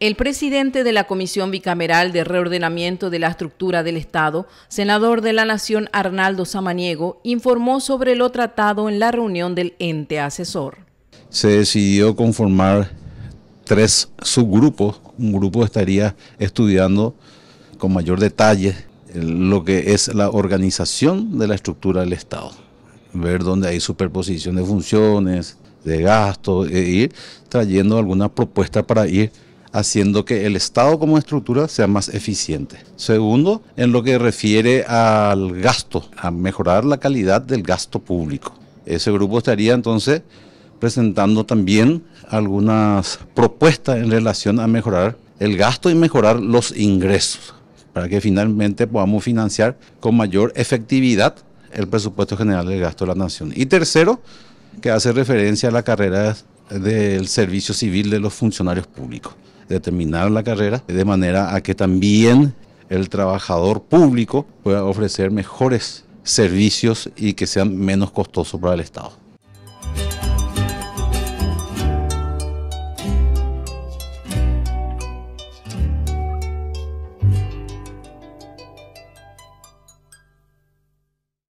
El presidente de la Comisión Bicameral de Reordenamiento de la Estructura del Estado, senador de la Nación Arnaldo Samaniego, informó sobre lo tratado en la reunión del ente asesor. Se decidió conformar tres subgrupos. Un grupo estaría estudiando con mayor detalle lo que es la organización de la estructura del Estado, ver dónde hay superposición de funciones, de gastos, e ir trayendo algunas propuestas para ir haciendo que el Estado como estructura sea más eficiente. Segundo, en lo que refiere al gasto, a mejorar la calidad del gasto público. Ese grupo estaría entonces presentando también algunas propuestas en relación a mejorar el gasto y mejorar los ingresos, para que finalmente podamos financiar con mayor efectividad el presupuesto general del gasto de la nación. Y tercero, que hace referencia a la carrera del servicio civil de los funcionarios públicos de terminar la carrera, de manera a que también el trabajador público pueda ofrecer mejores servicios y que sean menos costosos para el Estado.